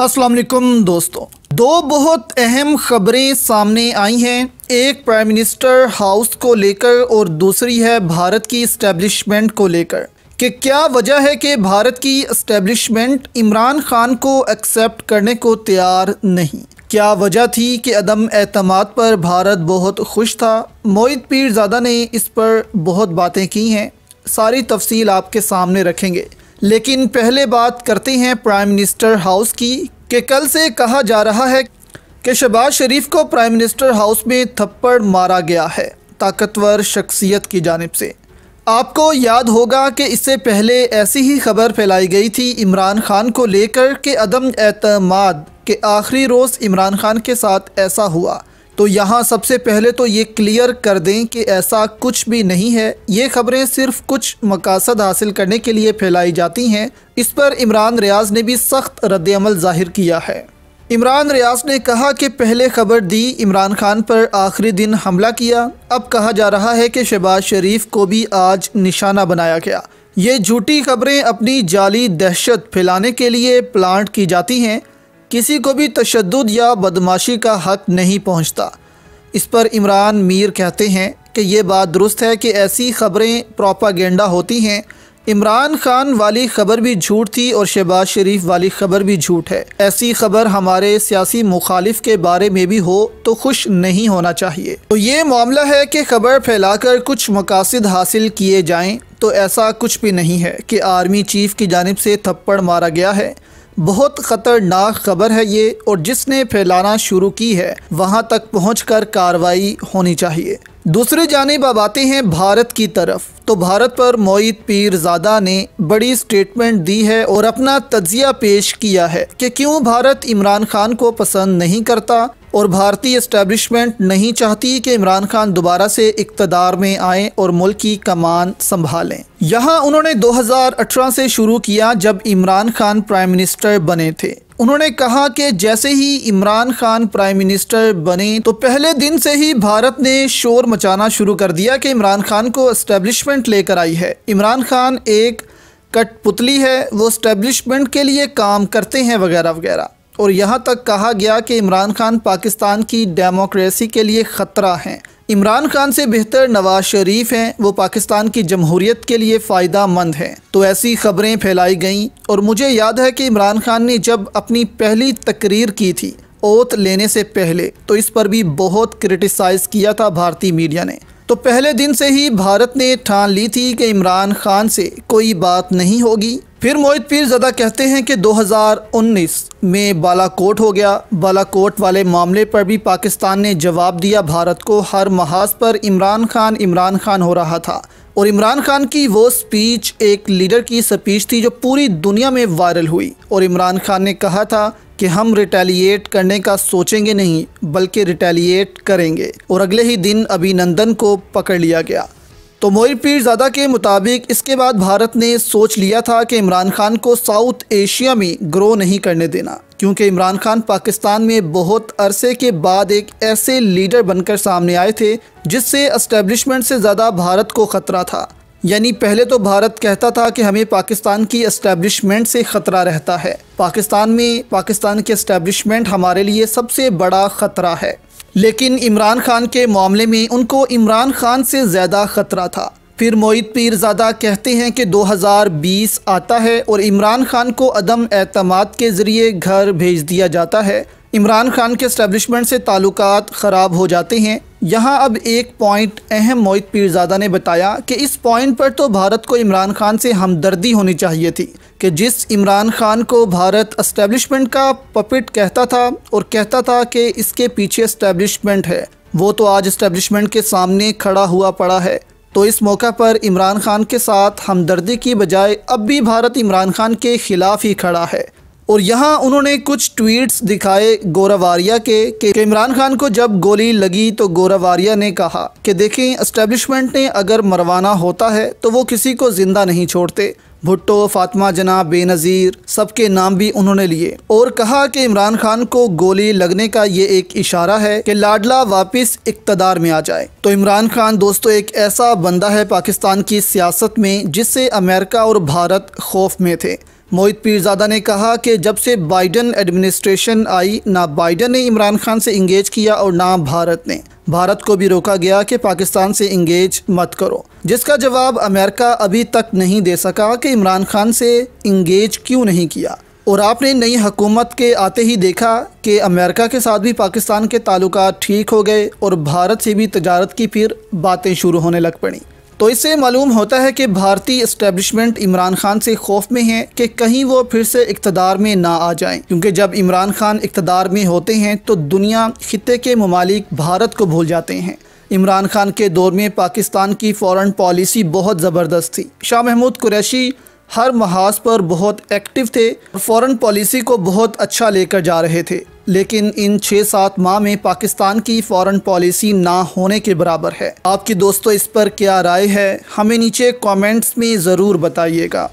असलम दोस्तों दो बहुत अहम खबरें सामने आई हैं एक प्राइम मिनिस्टर हाउस को लेकर और दूसरी है भारत की इस्टेब्लिशमेंट को लेकर कि क्या वजह है कि भारत की इस्टेब्लिशमेंट इमरान खान को एक्सेप्ट करने को तैयार नहीं क्या वजह थी कि अदम अतमाद पर भारत बहुत खुश था मोहित पीरजादा ने इस पर बहुत बातें की हैं सारी तफसील आपके सामने रखेंगे लेकिन पहले बात करते हैं प्राइम मिनिस्टर हाउस की कि कल से कहा जा रहा है कि शहबाज शरीफ को प्राइम मिनिस्टर हाउस में थप्पड़ मारा गया है ताकतवर शख्सियत की जानब से आपको याद होगा कि इससे पहले ऐसी ही खबर फैलाई गई थी इमरान खान को लेकर के अदम एतमाद के आखिरी रोज़ इमरान खान के साथ ऐसा हुआ तो यहाँ सबसे पहले तो ये क्लियर कर दें कि ऐसा कुछ भी नहीं है ये खबरें सिर्फ कुछ मकासद हासिल करने के लिए फैलाई जाती हैं इस पर इमरान रियाज ने भी सख्त रद्दमल जाहिर किया है इमरान रियाज ने कहा कि पहले खबर दी इमरान खान पर आखिरी दिन हमला किया अब कहा जा रहा है कि शहबाज शरीफ को भी आज निशाना बनाया गया ये झूठी खबरें अपनी जाली दहशत फैलाने के लिए प्लांट की जाती हैं किसी को भी तशद या बदमाशी का हक नहीं पहुँचता इस पर इमरान मीर कहते हैं कि ये बात दुरुस्त है कि ऐसी खबरें प्रोपागेंडा होती हैं इमरान खान वाली खबर भी झूठ थी और शहबाज शरीफ वाली खबर भी झूठ है ऐसी खबर हमारे सियासी मुखालिफ के बारे में भी हो तो खुश नहीं होना चाहिए तो ये मामला है कि खबर फैलाकर कुछ मकासद हासिल किए जाएं तो ऐसा कुछ भी नहीं है कि आर्मी चीफ की जानब से थप्पड़ मारा गया है बहुत ख़तरनाक खबर है ये और जिसने फैलाना शुरू की है वहाँ तक पहुँच कर कार्रवाई होनी चाहिए दूसरे जानब अब आते हैं भारत की तरफ तो भारत पर पीर पीरजादा ने बड़ी स्टेटमेंट दी है और अपना तजिया पेश किया है कि क्यों भारत इमरान खान को पसंद नहीं करता और भारतीय इस्टेबलिशमेंट नहीं चाहती कि इमरान खान दोबारा से इकतदार में आएँ और मुल्क की कमान संभालें यहाँ उन्होंने 2018 से शुरू किया जब इमरान खान प्राइम मिनिस्टर बने थे उन्होंने कहा कि जैसे ही इमरान खान प्राइम मिनिस्टर बने तो पहले दिन से ही भारत ने शोर मचाना शुरू कर दिया कि इमरान खान को इस्टेबलिशमेंट लेकर आई है इमरान खान एक कठपुतली है वो इस्टेबलिशमेंट के लिए काम करते हैं वगैरह वगैरह और यहाँ तक कहा गया कि इमरान खान पाकिस्तान की डेमोक्रेसी के लिए ख़तरा हैं इमरान खान से बेहतर नवाज शरीफ हैं वो पाकिस्तान की जमहूरीत के लिए फ़ायदा मंद हैं तो ऐसी खबरें फैलाई गईं और मुझे याद है कि इमरान खान ने जब अपनी पहली तकरीर की थी ओत लेने से पहले तो इस पर भी बहुत क्रिटिसाइज़ किया था भारतीय मीडिया ने तो पहले दिन से ही भारत ने ठान ली थी कि इमरान खान से कोई बात नहीं होगी फिर मोहित पीर जदा कहते हैं कि 2019 में बालाकोट हो गया बालाकोट वाले मामले पर भी पाकिस्तान ने जवाब दिया भारत को हर महाज पर इमरान खान इमरान खान हो रहा था और इमरान खान की वो स्पीच एक लीडर की स्पीच थी जो पूरी दुनिया में वायरल हुई और इमरान खान ने कहा था कि हम रिटेलिएट करने का सोचेंगे नहीं बल्कि रिटेलिएट करेंगे और अगले ही दिन अभिनंदन को पकड़ लिया गया तो मोहिर पीरजादा के मुताबिक इसके बाद भारत ने सोच लिया था कि इमरान खान को साउथ एशिया में ग्रो नहीं करने देना क्योंकि इमरान खान पाकिस्तान में बहुत अरसे के बाद एक ऐसे लीडर बनकर सामने आए थे जिससे इस्टेब्लिशमेंट से ज़्यादा भारत को ख़तरा था यानी पहले तो भारत कहता था कि हमें पाकिस्तान की इस्टेब्लिशमेंट से ख़तरा रहता है पाकिस्तान में पाकिस्तान के इस्टेब्लिशमेंट हमारे लिए सबसे बड़ा ख़तरा है लेकिन इमरान खान के मामले में उनको इमरान खान से ज़्यादा ख़तरा था फिर मोहित पीरजादा कहते हैं कि 2020 आता है और इमरान खान को अदम अतमाद के ज़रिए घर भेज दिया जाता है इमरान खान के इस्टेबलिशमेंट से ताल्लुक ख़राब हो जाते हैं यहाँ अब एक पॉइंट अहम मोहित पीरजादा ने बताया कि इस पॉइंट पर तो भारत को इमरान खान से हमदर्दी होनी चाहिए थी कि जिस इमरान खान को भारत इस्टेब्लिशमेंट का पपिट कहता था और कहता था कि इसके पीछे इस्टेब्लिशमेंट है वो तो आज इस्टेब्लिशमेंट के सामने खड़ा हुआ पड़ा है तो इस मौका पर इमरान खान के साथ हमदर्दी की बजाय अब भी भारत इमरान खान के ख़िलाफ़ ही खड़ा है और यहाँ उन्होंने कुछ ट्वीट्स दिखाए गोरावारिया के कि इमरान खान को जब गोली लगी तो गोरावारिया ने कहा कि देखें इस्टेब्लिशमेंट ने अगर मरवाना होता है तो वो किसी को ज़िंदा नहीं छोड़ते भुट्टो फातिमा जना बेनज़ीर सबके नाम भी उन्होंने लिए और कहा कि इमरान खान को गोली लगने का ये एक इशारा है कि लाडला वापस इकतदार में आ जाए तो इमरान खान दोस्तों एक ऐसा बंदा है पाकिस्तान की सियासत में जिससे अमेरिका और भारत खौफ में थे मोहित पीरजादा ने कहा कि जब से बाइडन एडमिनिस्ट्रेशन आई ना बाइडन ने इमरान खान से इंगेज किया और ना भारत ने भारत को भी रोका गया कि पाकिस्तान से इंगेज मत करो जिसका जवाब अमेरिका अभी तक नहीं दे सका कि इमरान खान से इंगेज क्यों नहीं किया और आपने नई हकूमत के आते ही देखा कि अमेरिका के साथ भी पाकिस्तान के ताल्लुक ठीक हो गए और भारत से भी तजारत की फिर बातें शुरू होने लग पड़ी तो इससे मालूम होता है कि भारतीय इस्टेबलिशमेंट इमरान खान से खौफ में है कि कहीं वो फिर से इकतदार में ना आ जाएं क्योंकि जब इमरान खान इकतदार में होते हैं तो दुनिया खत्े के ममालिक भारत को भूल जाते हैं इमरान खान के दौर में पाकिस्तान की फ़ॉरन पॉलिसी बहुत ज़बरदस्त थी शाह महमूद कुरैशी हर महाज पर बहुत एक्टिव थे और फ़ॉरन पॉलिसी को बहुत अच्छा लेकर जा रहे थे लेकिन इन छः सात माह में पाकिस्तान की फॉरेन पॉलिसी ना होने के बराबर है आपकी दोस्तों इस पर क्या राय है हमें नीचे कमेंट्स में ज़रूर बताइएगा